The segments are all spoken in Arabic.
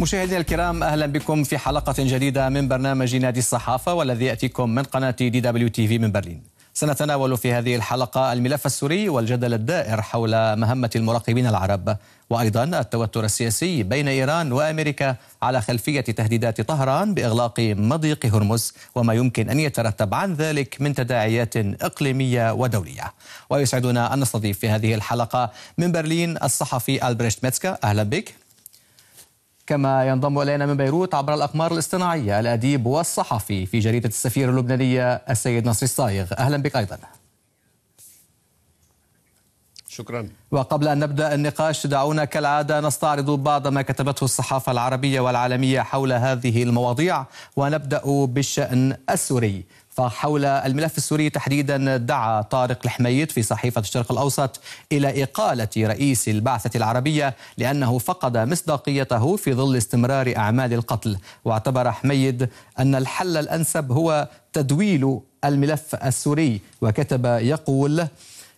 مشاهدينا الكرام اهلا بكم في حلقه جديده من برنامج نادي الصحافه والذي ياتيكم من قناه دي دبليو تي في من برلين. سنتناول في هذه الحلقه الملف السوري والجدل الدائر حول مهمه المراقبين العرب وايضا التوتر السياسي بين ايران وامريكا على خلفيه تهديدات طهران باغلاق مضيق هرمز وما يمكن ان يترتب عن ذلك من تداعيات اقليميه ودوليه. ويسعدنا ان نستضيف في هذه الحلقه من برلين الصحفي البريشت ميتسكا اهلا بك. كما ينضم إلينا من بيروت عبر الأقمار الاصطناعية الأديب والصحفي في جريدة السفير اللبنانية السيد نصر الصايغ أهلا بك أيضا شكرا وقبل أن نبدأ النقاش دعونا كالعادة نستعرض بعض ما كتبته الصحافة العربية والعالمية حول هذه المواضيع ونبدأ بالشأن السوري فحول الملف السوري تحديدا دعا طارق الحميد في صحيفة الشرق الأوسط إلى إقالة رئيس البعثة العربية لأنه فقد مصداقيته في ظل استمرار أعمال القتل واعتبر حميد أن الحل الأنسب هو تدويل الملف السوري وكتب يقول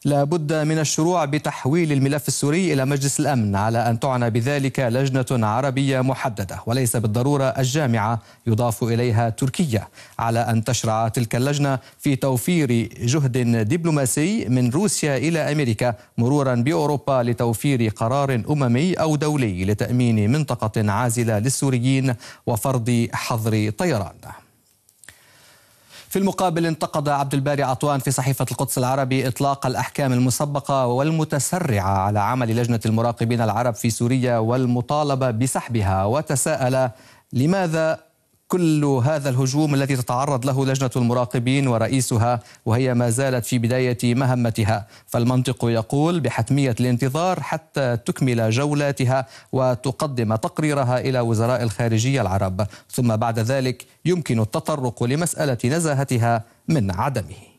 لابد من الشروع بتحويل الملف السوري إلى مجلس الأمن على أن تعنى بذلك لجنة عربية محددة وليس بالضرورة الجامعة يضاف إليها تركيا على أن تشرع تلك اللجنة في توفير جهد دبلوماسي من روسيا إلى أمريكا مرورا بأوروبا لتوفير قرار أممي أو دولي لتأمين منطقة عازلة للسوريين وفرض حظر طيران في المقابل انتقد عبد الباري عطوان في صحيفة القدس العربي إطلاق الأحكام المسبقة والمتسرعة على عمل لجنة المراقبين العرب في سوريا والمطالبة بسحبها وتساءل لماذا كل هذا الهجوم الذي تتعرض له لجنة المراقبين ورئيسها وهي ما زالت في بداية مهمتها فالمنطق يقول بحتمية الانتظار حتى تكمل جولاتها وتقدم تقريرها إلى وزراء الخارجية العرب ثم بعد ذلك يمكن التطرق لمسألة نزاهتها من عدمه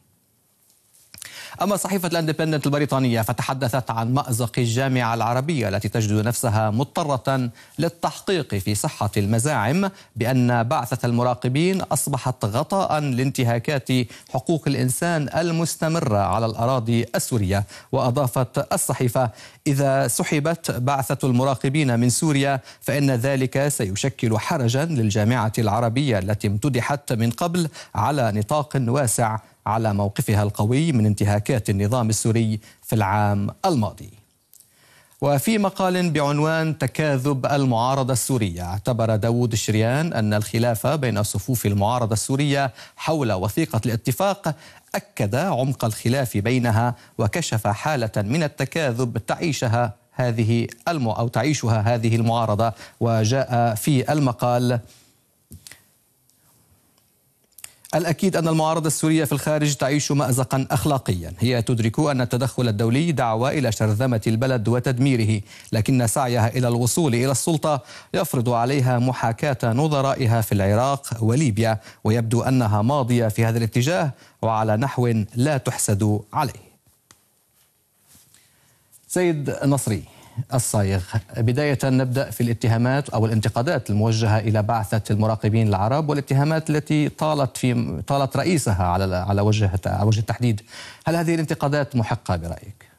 أما صحيفة الاندبندنت البريطانية فتحدثت عن مأزق الجامعة العربية التي تجد نفسها مضطرة للتحقيق في صحة المزاعم بأن بعثة المراقبين أصبحت غطاء لانتهاكات حقوق الإنسان المستمرة على الأراضي السورية وأضافت الصحيفة إذا سحبت بعثة المراقبين من سوريا فإن ذلك سيشكل حرجا للجامعة العربية التي امتدحت من قبل على نطاق واسع على موقفها القوي من انتهاكات النظام السوري في العام الماضي. وفي مقال بعنوان تكاذب المعارضة السورية اعتبر داود الشريان أن الخلاف بين صفوف المعارضة السورية حول وثيقة الاتفاق أكد عمق الخلاف بينها وكشف حالة من التكاذب تعيشها هذه المو أو تعيشها هذه المعارضة وجاء في المقال الأكيد أن المعارضة السورية في الخارج تعيش مأزقا أخلاقيا هي تدرك أن التدخل الدولي دعوة إلى شرذمة البلد وتدميره لكن سعيها إلى الوصول إلى السلطة يفرض عليها محاكاة نظرائها في العراق وليبيا ويبدو أنها ماضية في هذا الاتجاه وعلى نحو لا تحسد عليه سيد نصري الصايغ بداية نبدأ في الاتهامات أو الانتقادات الموجهة إلى بعثة المراقبين العرب والاتهامات التي طالت في طالت رئيسها على على وجه على وجه التحديد هل هذه الانتقادات محقة برأيك؟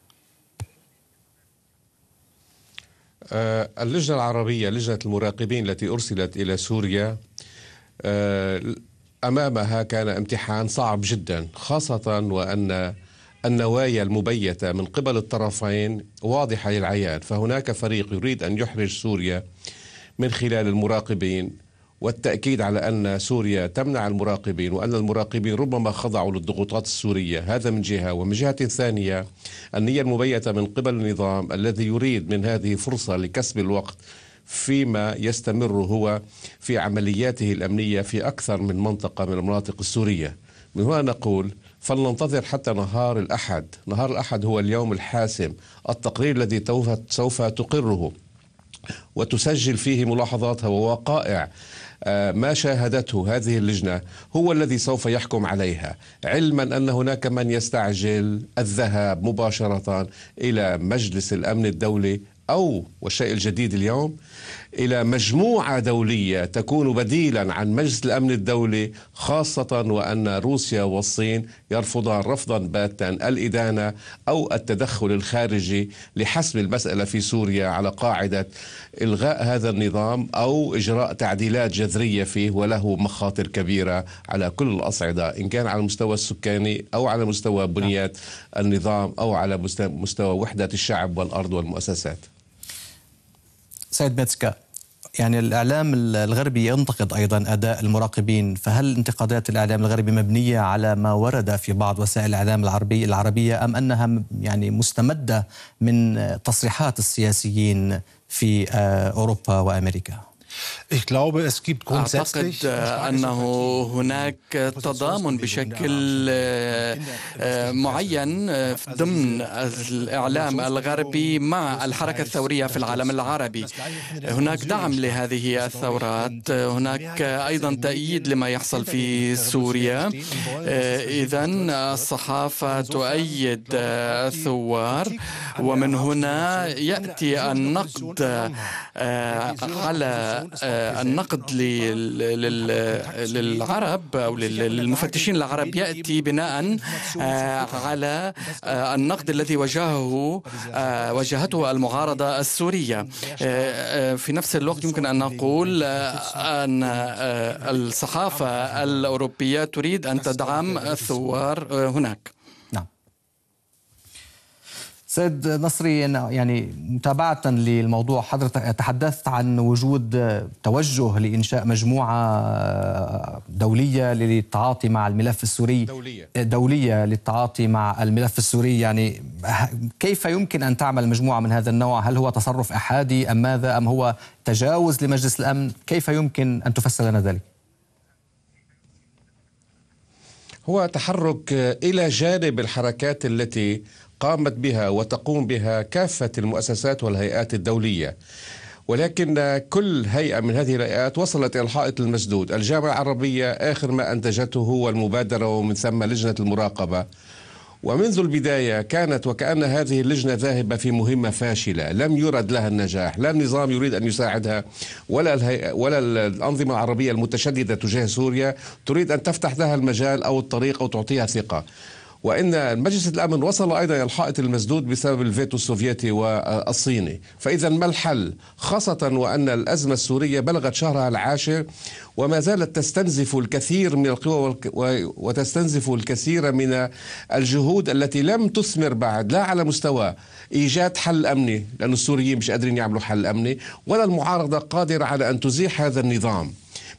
آه، اللجنة العربية لجنة المراقبين التي أرسلت إلى سوريا آه، أمامها كان امتحان صعب جدا خاصة وأن النوايا المبيتة من قبل الطرفين واضحة للعيان فهناك فريق يريد أن يحرج سوريا من خلال المراقبين والتأكيد على أن سوريا تمنع المراقبين وأن المراقبين ربما خضعوا للضغوطات السورية هذا من جهة ومن جهة ثانية النية المبيتة من قبل النظام الذي يريد من هذه فرصة لكسب الوقت فيما يستمر هو في عملياته الأمنية في أكثر من منطقة من المناطق السورية من هنا نقول فلننتظر حتى نهار الأحد نهار الأحد هو اليوم الحاسم التقرير الذي سوف تقره وتسجل فيه ملاحظاتها ووقائع آه، ما شاهدته هذه اللجنة هو الذي سوف يحكم عليها علما أن هناك من يستعجل الذهاب مباشرة إلى مجلس الأمن الدولي أو والشيء الجديد اليوم الى مجموعه دوليه تكون بديلا عن مجلس الامن الدولي خاصه وان روسيا والصين يرفضان رفضا باتا الادانه او التدخل الخارجي لحسم المساله في سوريا على قاعده الغاء هذا النظام او اجراء تعديلات جذريه فيه وله مخاطر كبيره على كل الاصعده ان كان على المستوى السكاني او على مستوى نعم. بنيات النظام او على مستوى وحده الشعب والارض والمؤسسات. سيد بيتسكا يعني الإعلام الغربي ينتقد أيضا أداء المراقبين فهل انتقادات الإعلام الغربي مبنية على ما ورد في بعض وسائل الإعلام العربي العربية أم أنها يعني مستمدة من تصريحات السياسيين في آه، أوروبا وأمريكا؟ أعتقد أنه هناك تضامن بشكل آه، آه، معين آه، ضمن الإعلام الغربي مع الحركة الثورية في العالم العربي هناك دعم لهذه الثورات هناك أيضا تأييد لما يحصل في سوريا إذا الصحافة تؤيد الثوار ومن هنا يأتي النقد على النقد للعرب أو للمفتشين العرب يأتي بناء آه، على آه، النقد الذي واجهه آه، واجهته المعارضة السورية في نفس الوقت يمكن أن نقول أن الصحافة الأوروبية تريد أن تدعم الثوار هناك سيد نصري يعني متابعة للموضوع حضرتك تحدثت عن وجود توجه لإنشاء مجموعة دولية للتعاطي مع الملف السوري دولية دولية للتعاطي مع الملف السوري يعني كيف يمكن أن تعمل مجموعة من هذا النوع هل هو تصرف أحادي أم ماذا أم هو تجاوز لمجلس الأمن كيف يمكن أن تفسر لنا ذلك هو تحرك إلى جانب الحركات التي قامت بها وتقوم بها كافة المؤسسات والهيئات الدولية ولكن كل هيئة من هذه الهيئات وصلت إلى الحائط المسدود الجامعة العربية آخر ما أنتجته هو المبادرة ومن ثم لجنة المراقبة ومنذ البداية كانت وكأن هذه اللجنة ذاهبة في مهمة فاشلة لم يرد لها النجاح لا النظام يريد أن يساعدها ولا, ولا الأنظمة العربية المتشددة تجاه سوريا تريد أن تفتح لها المجال أو الطريق أو تعطيها ثقة وان مجلس الامن وصل ايضا الى الحائط المسدود بسبب الفيتو السوفيتي والصيني، فاذا ما الحل؟ خاصه وان الازمه السوريه بلغت شهرها العاشر وما زالت تستنزف الكثير من القوى وتستنزف الكثير من الجهود التي لم تثمر بعد لا على مستوى ايجاد حل امني لان السوريين مش قادرين يعملوا حل امني ولا المعارضه قادره على ان تزيح هذا النظام.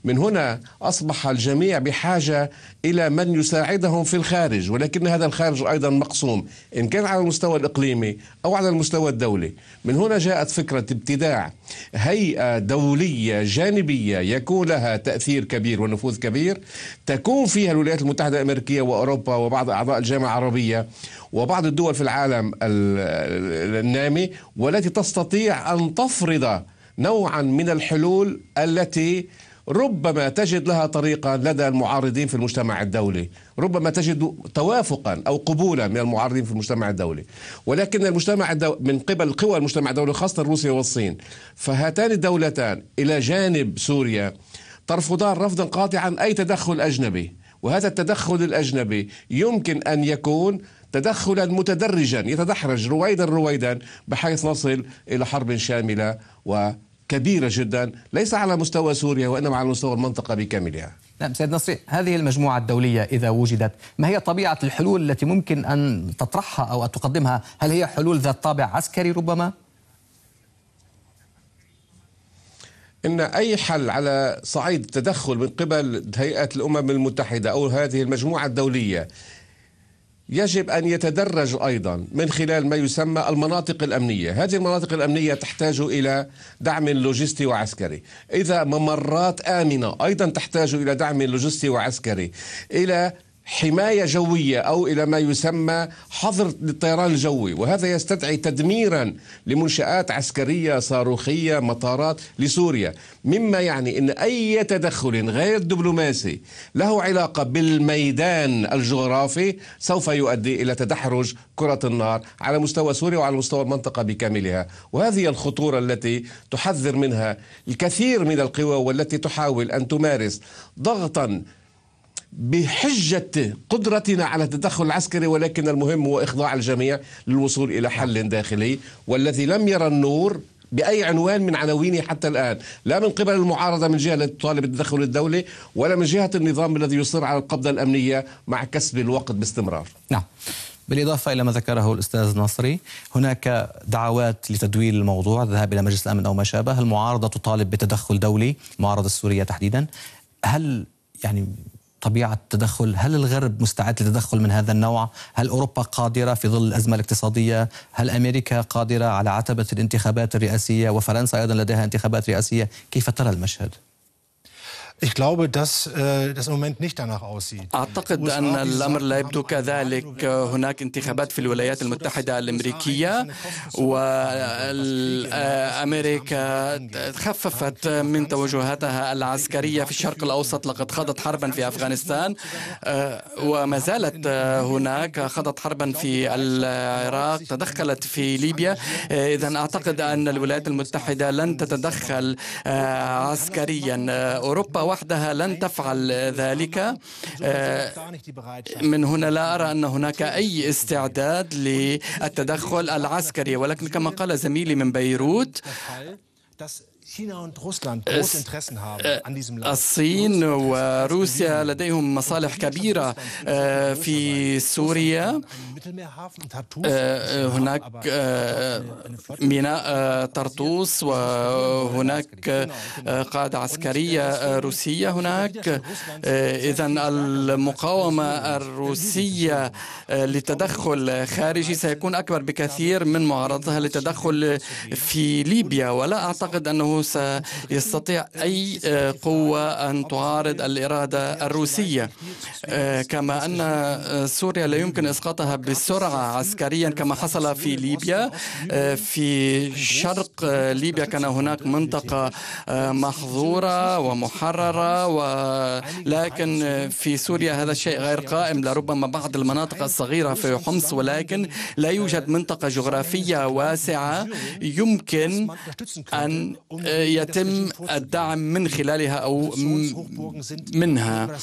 من هنا أصبح الجميع بحاجة إلى من يساعدهم في الخارج ولكن هذا الخارج أيضا مقسوم إن كان على المستوى الإقليمي أو على المستوى الدولي من هنا جاءت فكرة ابتداع هيئة دولية جانبية يكون لها تأثير كبير ونفوذ كبير تكون فيها الولايات المتحدة الأمريكية وأوروبا وبعض أعضاء الجامعة العربية وبعض الدول في العالم النامي والتي تستطيع أن تفرض نوعا من الحلول التي ربما تجد لها طريقا لدى المعارضين في المجتمع الدولي ربما تجد توافقا أو قبولا من المعارضين في المجتمع الدولي ولكن المجتمع الدولي من قبل قوى المجتمع الدولي خاصة روسيا والصين فهاتان الدولتان إلى جانب سوريا ترفضان رفضا قاطعا أي تدخل أجنبي وهذا التدخل الأجنبي يمكن أن يكون تدخلا متدرجا يتدحرج رويدا رويدا بحيث نصل إلى حرب شاملة و كبيرة جدا ليس على مستوى سوريا وإنما على مستوى المنطقة بكاملها نعم سيد نصري هذه المجموعة الدولية إذا وجدت ما هي طبيعة الحلول التي ممكن أن تطرحها أو أن تقدمها هل هي حلول ذات طابع عسكري ربما؟ ان اي حل على صعيد التدخل من قبل هيئه الامم المتحده او هذه المجموعه الدوليه يجب أن يتدرج أيضا من خلال ما يسمى المناطق الأمنية هذه المناطق الأمنية تحتاج إلى دعم لوجستي وعسكري إذا ممرات آمنة أيضا تحتاج إلى دعم لوجستي وعسكري إلى حمايه جويه او الى ما يسمى حظر للطيران الجوي وهذا يستدعي تدميرا لمنشات عسكريه صاروخيه مطارات لسوريا مما يعني ان اي تدخل غير دبلوماسي له علاقه بالميدان الجغرافي سوف يؤدي الى تدحرج كره النار على مستوى سوريا وعلى مستوى المنطقه بكاملها وهذه الخطوره التي تحذر منها الكثير من القوى والتي تحاول ان تمارس ضغطا بحجة قدرتنا على التدخل العسكري ولكن المهم هو إخضاع الجميع للوصول إلى حل داخلي والذي لم يرى النور بأي عنوان من عناوينه حتى الآن لا من قبل المعارضة من جهة التي تطالب التدخل الدولي ولا من جهة النظام الذي يصر على القبضة الأمنية مع كسب الوقت باستمرار نعم بالإضافة إلى ما ذكره الأستاذ نصري هناك دعوات لتدويل الموضوع الذهاب إلى مجلس الأمن أو ما شابه المعارضة تطالب بتدخل دولي المعارضة السورية تحديدا هل يعني طبيعه التدخل؟ هل الغرب مستعد للتدخل من هذا النوع؟ هل اوروبا قادره في ظل الازمه الاقتصاديه؟ هل امريكا قادره على عتبه الانتخابات الرئاسيه وفرنسا ايضا لديها انتخابات رئاسيه؟ كيف ترى المشهد؟ Ich glaube, dass äh, das im Moment nicht danach aussieht. أعتقد أن الأمر لا يبدو كذلك هناك انتخابات في الولايات المتحدة الأمريكية وأمريكا خففت من توجهاتها العسكرية في الشرق الأوسط لقد خاضت حربا في أفغانستان آه، وما زالت آه، هناك خاضت حربا في العراق تدخلت في ليبيا آه، إذا أعتقد أن الولايات المتحدة لن تتدخل عسكريا أوروبا وحدها لن طيب. تفعل ذلك آه، من هنا لا أرى أن هناك أي استعداد للتدخل العسكري ولكن كما قال زميلي من بيروت الصين وروسيا لديهم مصالح كبيرة في سوريا هناك ميناء طرطوس وهناك قاعدة عسكرية روسية هناك إذا المقاومة الروسية للتدخل خارجي سيكون أكبر بكثير من معارضتها للتدخل في ليبيا ولا أعتقد أنه سيستطيع أي آه، قوة أن تعارض الإرادة الروسية آه، كما أن آه، سوريا لا يمكن إسقاطها بسرعة عسكريا كما حصل في ليبيا في شرق ليبيا كان هناك منطقة محظورة ومحررة ولكن في سوريا هذا الشيء غير قائم لربما بعض المناطق الصغيرة في حمص ولكن لا يوجد منطقة جغرافية واسعة يمكن أن آه، يتم الدعم من خلالها أو منها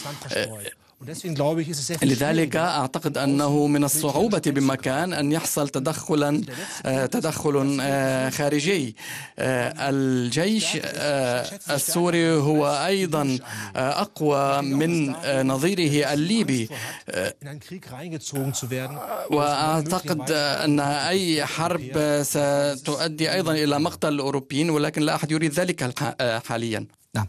لذلك أعتقد أنه من الصعوبة بمكان أن يحصل تدخلا آه، تدخل آه، خارجي آه، الجيش السوري هو أيضا أقوى من نظيره الليبي وأعتقد أن أي حرب ستؤدي أيضا إلى مقتل الأوروبيين ولكن لا أحد يريد ذلك حاليا نعم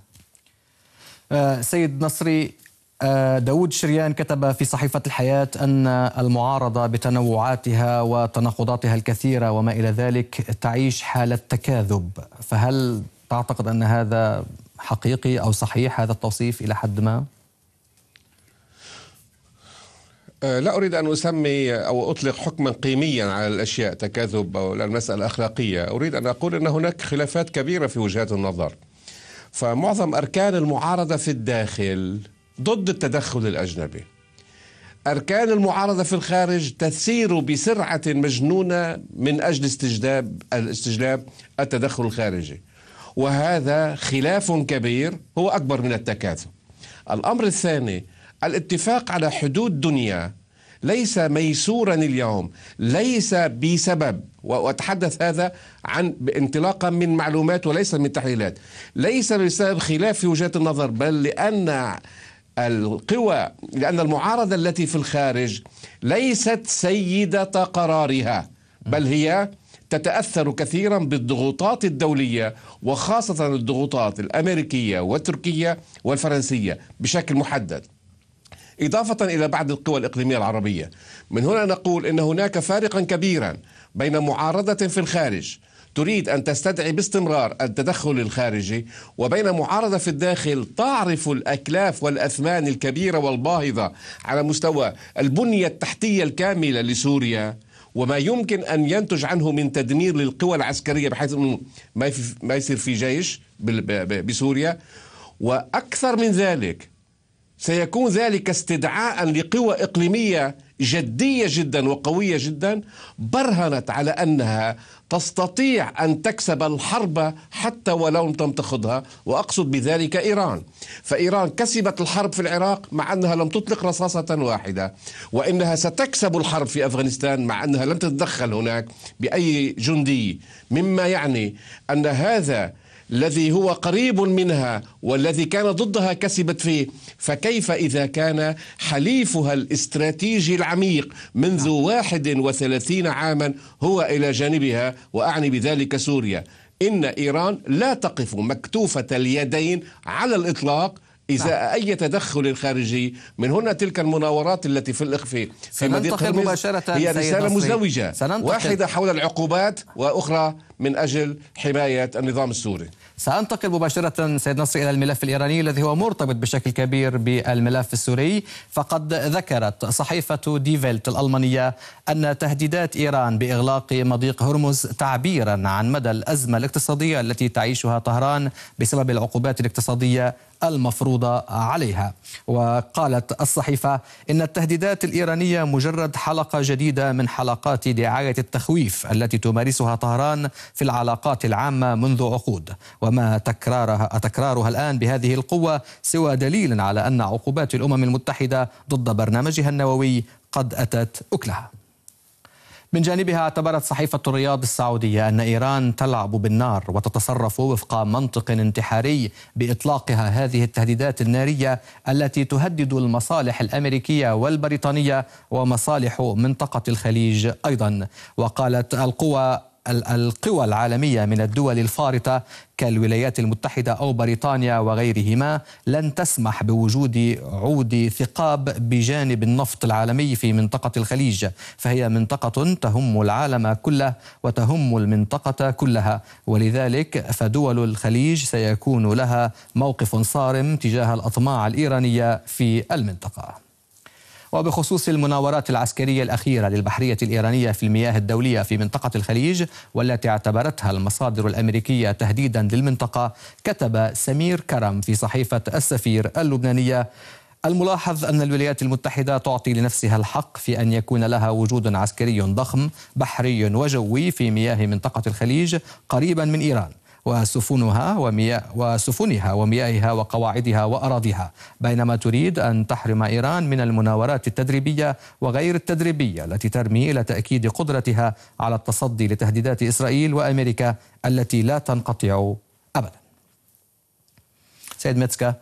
سيد نصري آه، داود شريان كتب في صحيفة الحياة أن المعارضة بتنوعاتها وتناقضاتها الكثيرة وما إلى ذلك تعيش حالة تكاذب فهل تعتقد أن هذا حقيقي أو صحيح هذا التوصيف إلى حد ما؟ آه، لا أريد أن أسمي أو أطلق حكما قيميا على الأشياء تكاذب أو المسألة الأخلاقية أريد أن أقول أن هناك خلافات كبيرة في وجهات النظر فمعظم أركان المعارضة في الداخل ضد التدخل الأجنبي أركان المعارضة في الخارج تسير بسرعة مجنونة من أجل استجلاب استجلاب التدخل الخارجي وهذا خلاف كبير هو أكبر من التكاثر الأمر الثاني الاتفاق على حدود دنيا ليس ميسورا اليوم ليس بسبب وأتحدث هذا عن انطلاقا من معلومات وليس من تحليلات ليس بسبب خلاف في وجهات النظر بل لأن القوى لأن المعارضة التي في الخارج ليست سيدة قرارها بل هي تتاثر كثيرا بالضغوطات الدوليه وخاصه الضغوطات الامريكيه والتركيه والفرنسيه بشكل محدد. اضافه الى بعض القوى الاقليميه العربيه. من هنا نقول ان هناك فارقا كبيرا بين معارضه في الخارج تريد أن تستدعي باستمرار التدخل الخارجي وبين معارضة في الداخل تعرف الأكلاف والأثمان الكبيرة والباهظة على مستوى البنية التحتية الكاملة لسوريا وما يمكن أن ينتج عنه من تدمير للقوى العسكرية بحيث أنه ما يصير في جيش بسوريا وأكثر من ذلك سيكون ذلك استدعاء لقوى إقليمية جديه جدا وقويه جدا برهنت على انها تستطيع ان تكسب الحرب حتى ولو لم تخضها واقصد بذلك ايران فايران كسبت الحرب في العراق مع انها لم تطلق رصاصه واحده وانها ستكسب الحرب في افغانستان مع انها لم تتدخل هناك باي جندي مما يعني ان هذا الذي هو قريب منها والذي كان ضدها كسبت فيه فكيف إذا كان حليفها الاستراتيجي العميق منذ 31 نعم. عاما هو إلى جانبها وأعني بذلك سوريا إن إيران لا تقف مكتوفة اليدين على الإطلاق إذا نعم. أي تدخل خارجي من هنا تلك المناورات التي في الإخفاء في مدينة مباشرة هي رسالة مزدوجة واحدة حول العقوبات وأخرى من أجل حماية النظام السوري سأنتقل مباشرة سيد نصر إلى الملف الإيراني الذي هو مرتبط بشكل كبير بالملف السوري فقد ذكرت صحيفة ديفيلت الألمانية أن تهديدات إيران بإغلاق مضيق هرمز تعبيرا عن مدى الأزمة الاقتصادية التي تعيشها طهران بسبب العقوبات الاقتصادية المفروضة عليها وقالت الصحيفة إن التهديدات الإيرانية مجرد حلقة جديدة من حلقات دعاية التخويف التي تمارسها طهران في العلاقات العامة منذ عقود وما تكرارها تكرارها الآن بهذه القوة سوى دليل على أن عقوبات الأمم المتحدة ضد برنامجها النووي قد أتت أكلها من جانبها اعتبرت صحيفة الرياض السعودية أن إيران تلعب بالنار وتتصرف وفق منطق انتحاري بإطلاقها هذه التهديدات النارية التي تهدد المصالح الأمريكية والبريطانية ومصالح منطقة الخليج أيضا وقالت القوى القوى العالمية من الدول الفارطة كالولايات المتحدة أو بريطانيا وغيرهما لن تسمح بوجود عود ثقاب بجانب النفط العالمي في منطقة الخليج فهي منطقة تهم العالم كله وتهم المنطقة كلها ولذلك فدول الخليج سيكون لها موقف صارم تجاه الأطماع الإيرانية في المنطقة وبخصوص المناورات العسكرية الأخيرة للبحرية الإيرانية في المياه الدولية في منطقة الخليج والتي اعتبرتها المصادر الأمريكية تهديدا للمنطقة كتب سمير كرم في صحيفة السفير اللبنانية الملاحظ أن الولايات المتحدة تعطي لنفسها الحق في أن يكون لها وجود عسكري ضخم بحري وجوي في مياه منطقة الخليج قريبا من إيران وسفنها ومياه وسفنها ومياهها وقواعدها وأراضيها بينما تريد أن تحرم إيران من المناورات التدريبية وغير التدريبية التي ترمي إلى تأكيد قدرتها على التصدي لتهديدات إسرائيل وأمريكا التي لا تنقطع أبدا سيد ميتسكا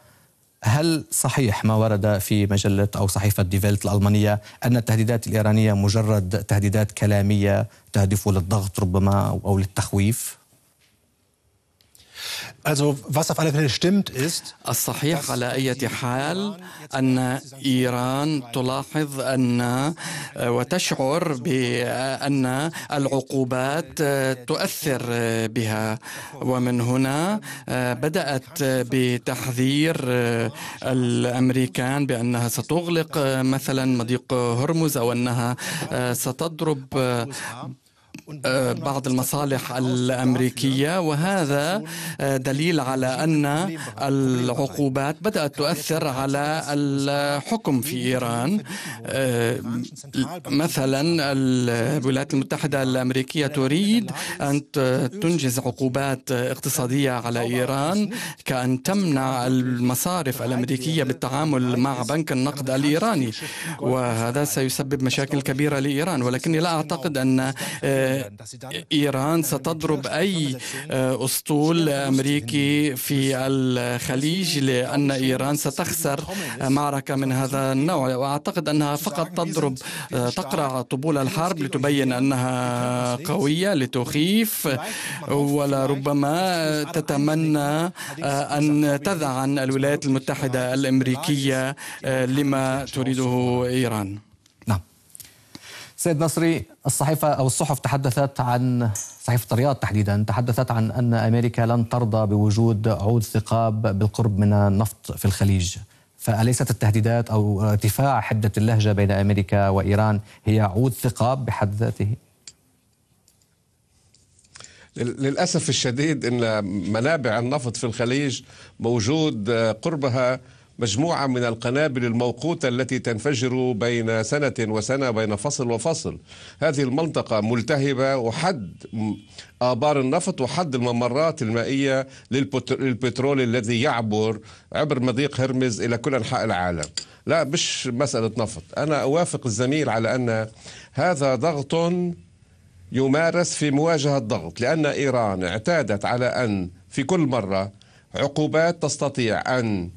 هل صحيح ما ورد في مجلة أو صحيفة ديفيلت الألمانية أن التهديدات الإيرانية مجرد تهديدات كلامية تهدف للضغط ربما أو للتخويف؟ Also was auf alle Fälle stimmt ist الصحيح على أي حال أن إيران تلاحظ أن آه، وتشعر بأن العقوبات آه، تؤثر بها ومن هنا آه، بدأت بتحذير الأمريكان بأنها ستغلق مثلا مضيق هرمز أو أنها ستضرب آه، بعض المصالح الامريكيه وهذا آه، دليل على ان العقوبات بدات تؤثر على الحكم في ايران آه، مثلا الولايات المتحده الامريكيه تريد ان تنجز عقوبات اقتصاديه على ايران كان تمنع المصارف الامريكيه بالتعامل مع بنك النقد الايراني وهذا سيسبب مشاكل كبيره لايران ولكني لا اعتقد ان إيران ستضرب أي أسطول أمريكي في الخليج لأن إيران ستخسر معركة من هذا النوع وأعتقد أنها فقط تضرب تقرع طبول الحرب لتبين أنها قوية لتخيف ولربما تتمنى أن تذعن الولايات المتحدة الأمريكية لما تريده إيران سيد نصري الصحيفة أو الصحف تحدثت عن صحيفة الرياض تحديدا تحدثت عن أن أمريكا لن ترضى بوجود عود ثقاب بالقرب من النفط في الخليج فأليست التهديدات أو ارتفاع حدة اللهجة بين أمريكا وإيران هي عود ثقاب بحد ذاته؟ للأسف الشديد أن منابع النفط في الخليج موجود قربها مجموعة من القنابل الموقوتة التي تنفجر بين سنة وسنة بين فصل وفصل هذه المنطقة ملتهبة وحد آبار النفط وحد الممرات المائية للبترول الذي يعبر عبر مضيق هرمز إلى كل أنحاء العالم لا مش مسألة نفط أنا أوافق الزميل على أن هذا ضغط يمارس في مواجهة الضغط لأن إيران اعتادت على أن في كل مرة عقوبات تستطيع أن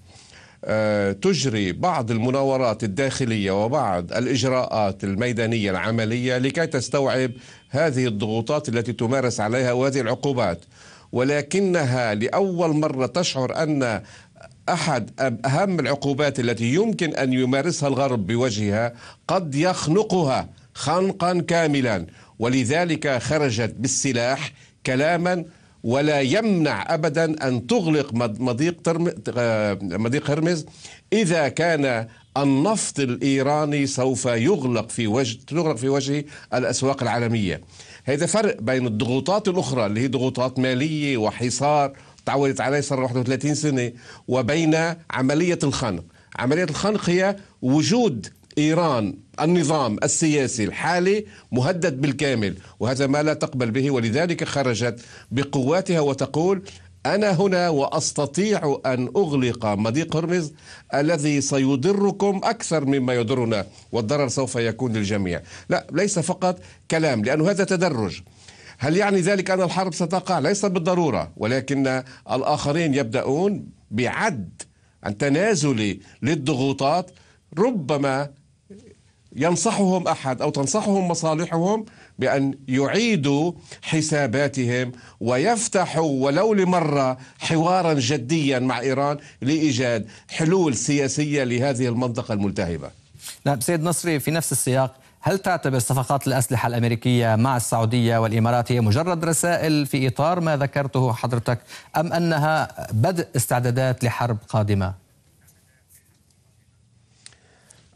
آه، تجري بعض المناورات الداخليه وبعض الاجراءات الميدانيه العمليه لكي تستوعب هذه الضغوطات التي تمارس عليها وهذه العقوبات ولكنها لاول مره تشعر ان احد اهم العقوبات التي يمكن ان يمارسها الغرب بوجهها قد يخنقها خنقا كاملا ولذلك خرجت بالسلاح كلاما ولا يمنع ابدا ان تغلق مضيق آه، مضيق هرمز اذا كان النفط الايراني سوف يغلق في وجه تغلق في وجه الاسواق العالميه. هذا فرق بين الضغوطات الاخرى اللي هي ضغوطات ماليه وحصار تعودت عليه صار 31 سنه وبين عمليه الخنق. عمليه الخنق هي وجود ايران النظام السياسي الحالي مهدد بالكامل وهذا ما لا تقبل به ولذلك خرجت بقواتها وتقول أنا هنا وأستطيع أن أغلق مضيق هرمز الذي سيضركم أكثر مما يضرنا والضرر سوف يكون للجميع لا ليس فقط كلام لأن هذا تدرج هل يعني ذلك أن الحرب ستقع؟ ليس بالضرورة ولكن الآخرين يبدأون بعد تنازلي للضغوطات ربما ينصحهم احد او تنصحهم مصالحهم بان يعيدوا حساباتهم ويفتحوا ولو لمره حوارا جديا مع ايران لايجاد حلول سياسيه لهذه المنطقه الملتهبه. نعم سيد نصري في نفس السياق هل تعتبر صفقات الأسلحة الأمريكية مع السعودية والإمارات هي مجرد رسائل في إطار ما ذكرته حضرتك أم أنها بدء استعدادات لحرب قادمة؟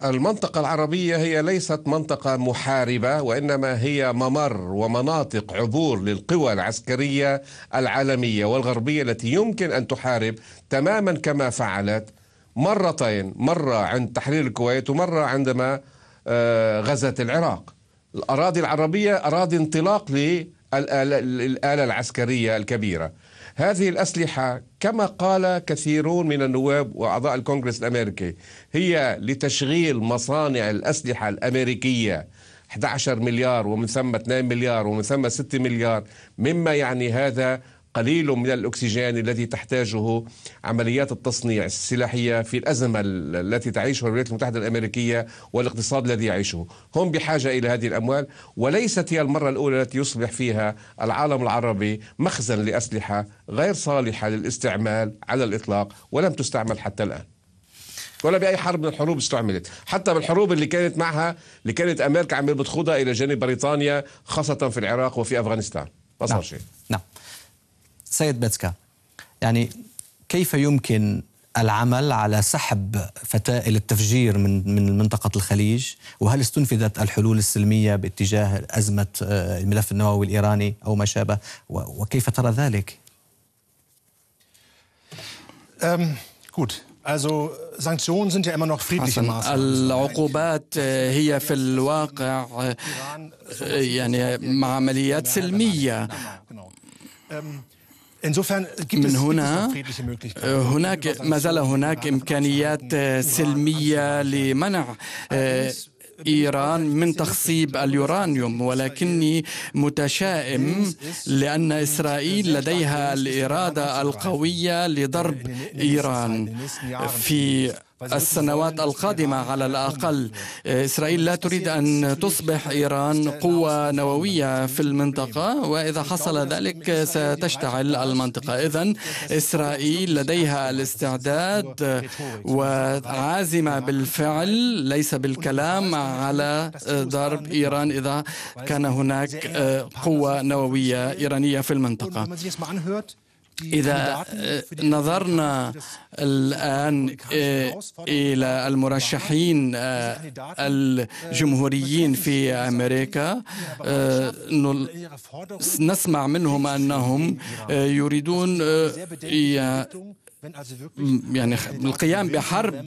المنطقة العربية هي ليست منطقة محاربة وإنما هي ممر ومناطق عبور للقوى العسكرية العالمية والغربية التي يمكن أن تحارب تماما كما فعلت مرتين مرة عند تحرير الكويت ومرة عندما آه، غزت العراق الأراضي العربية أراضي انطلاق للآلة العسكرية الكبيرة هذه الأسلحة كما قال كثيرون من النواب وأعضاء الكونغرس الأمريكي هي لتشغيل مصانع الأسلحة الأمريكية 11 مليار ومن ثم 2 مليار ومن ثم 6 مليار مما يعني هذا قليل من الأكسجين الذي تحتاجه عمليات التصنيع السلاحية في الأزمة التي تعيشها الولايات المتحدة الأمريكية والاقتصاد الذي يعيشه هم بحاجة إلى هذه الأموال وليست هي المرة الأولى التي يصبح فيها العالم العربي مخزن لأسلحة غير صالحة للاستعمال على الإطلاق ولم تستعمل حتى الآن ولا باي حرب من الحروب استعملت حتى بالحروب اللي كانت معها اللي كانت امريكا عم بتخوضها الى جانب بريطانيا خاصه في العراق وفي افغانستان ما صار نعم. شيء نعم سيد بيتسكا يعني كيف يمكن العمل على سحب فتائل التفجير من من منطقه الخليج وهل استنفذت الحلول السلميه باتجاه ازمه آه، الملف النووي الايراني او ما شابه وكيف ترى ذلك؟ Ähm, جود also sind ja immer noch friedliche Maßnahmen. العقوبات آه، هي في الواقع آه، يعني مع عمليات سلميه. من هنا هناك ما زال هناك إمكانيات سلمية لمنع ايران من تخصيب اليورانيوم ولكني متشائم لان اسرائيل لديها الاراده القويه لضرب ايران في السنوات القادمة على الأقل إسرائيل لا تريد أن تصبح إيران قوة نووية في المنطقة وإذا حصل ذلك ستشتعل المنطقة إذا إسرائيل لديها الاستعداد وعازمة بالفعل ليس بالكلام على ضرب إيران إذا كان هناك قوة نووية إيرانية في المنطقة إذا يعني آه، نظرنا الآن آه، إلى المرشحين آه، يعني الجمهوريين في أمريكا نسمع منهم أنهم يريدون يعني القيام بحرب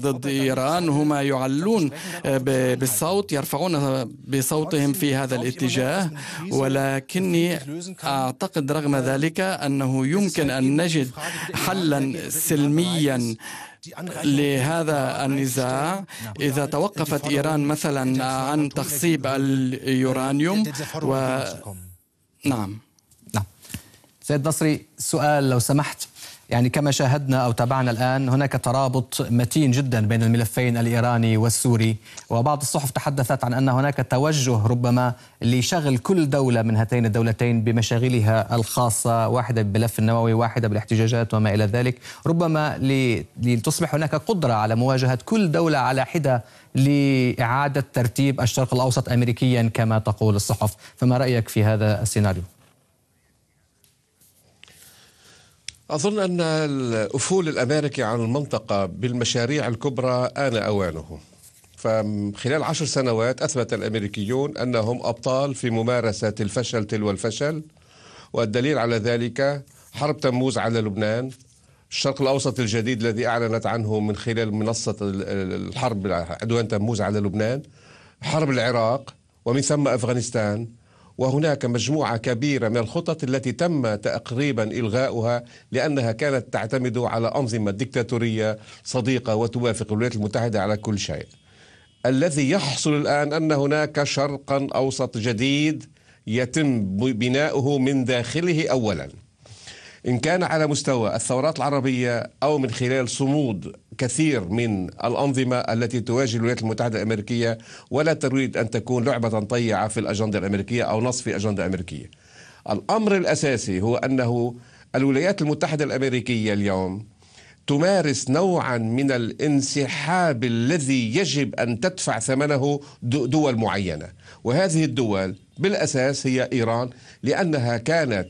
ضد إيران هما يعلون بالصوت يرفعون بصوتهم في هذا الاتجاه ولكني أعتقد رغم ذلك أنه يمكن أن نجد حلا سلميا لهذا النزاع إذا توقفت إيران مثلا عن تخصيب اليورانيوم و... نعم نعم سيد نصري سؤال لو سمحت يعني كما شاهدنا او تابعنا الان هناك ترابط متين جدا بين الملفين الايراني والسوري وبعض الصحف تحدثت عن ان هناك توجه ربما لشغل كل دوله من هاتين الدولتين بمشاغلها الخاصه واحده بالملف النووي واحده بالاحتجاجات وما الى ذلك ربما لتصبح هناك قدره على مواجهه كل دوله على حده لاعاده ترتيب الشرق الاوسط امريكيا كما تقول الصحف فما رايك في هذا السيناريو أظن أن الأفول الأمريكي عن المنطقة بالمشاريع الكبرى آن أوانه فخلال عشر سنوات أثبت الأمريكيون أنهم أبطال في ممارسة الفشل تلو الفشل والدليل على ذلك حرب تموز على لبنان الشرق الأوسط الجديد الذي أعلنت عنه من خلال منصة الحرب عدوان تموز على لبنان حرب العراق ومن ثم أفغانستان وهناك مجموعة كبيرة من الخطط التي تم تقريبا إلغاؤها لأنها كانت تعتمد على أنظمة ديكتاتورية صديقة وتوافق الولايات المتحدة على كل شيء الذي يحصل الآن أن هناك شرقا أوسط جديد يتم بناؤه من داخله أولا إن كان على مستوى الثورات العربية أو من خلال صمود كثير من الأنظمة التي تواجه الولايات المتحدة الأمريكية ولا تريد أن تكون لعبة طيعة في الأجندة الأمريكية أو نص في أجندة أمريكية الأمر الأساسي هو أنه الولايات المتحدة الأمريكية اليوم تمارس نوعا من الانسحاب الذي يجب ان تدفع ثمنه دول معينه وهذه الدول بالاساس هي ايران لانها كانت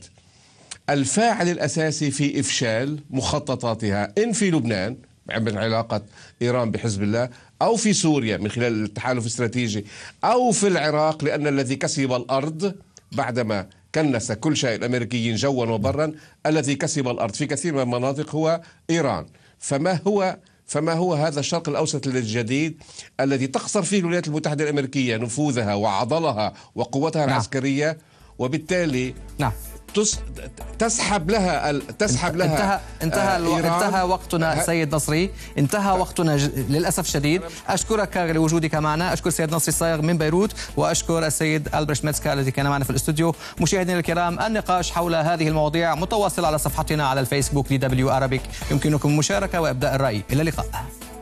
الفاعل الاساسي في افشال مخططاتها ان في لبنان من علاقة إيران بحزب الله أو في سوريا من خلال التحالف الاستراتيجي أو في العراق لأن الذي كسب الأرض بعدما كنس كل شيء الأمريكيين جوا وبرا الذي كسب الأرض في كثير من المناطق هو إيران فما هو فما هو هذا الشرق الاوسط الجديد الذي تخسر فيه الولايات المتحده الامريكيه نفوذها وعضلها وقوتها نعم. العسكريه وبالتالي نعم. تسحب لها تسحب لها انتهى انتهى آه، الو... انتهى وقتنا سيد نصري انتهى وقتنا ج... للاسف شديد اشكرك لوجودك معنا اشكر سيد نصري الصايغ من بيروت واشكر السيد البرش ميتسكا الذي كان معنا في الاستوديو مشاهدينا الكرام النقاش حول هذه المواضيع متواصل على صفحتنا على الفيسبوك دي دبليو ارابيك يمكنكم المشاركه وابداء الراي الى اللقاء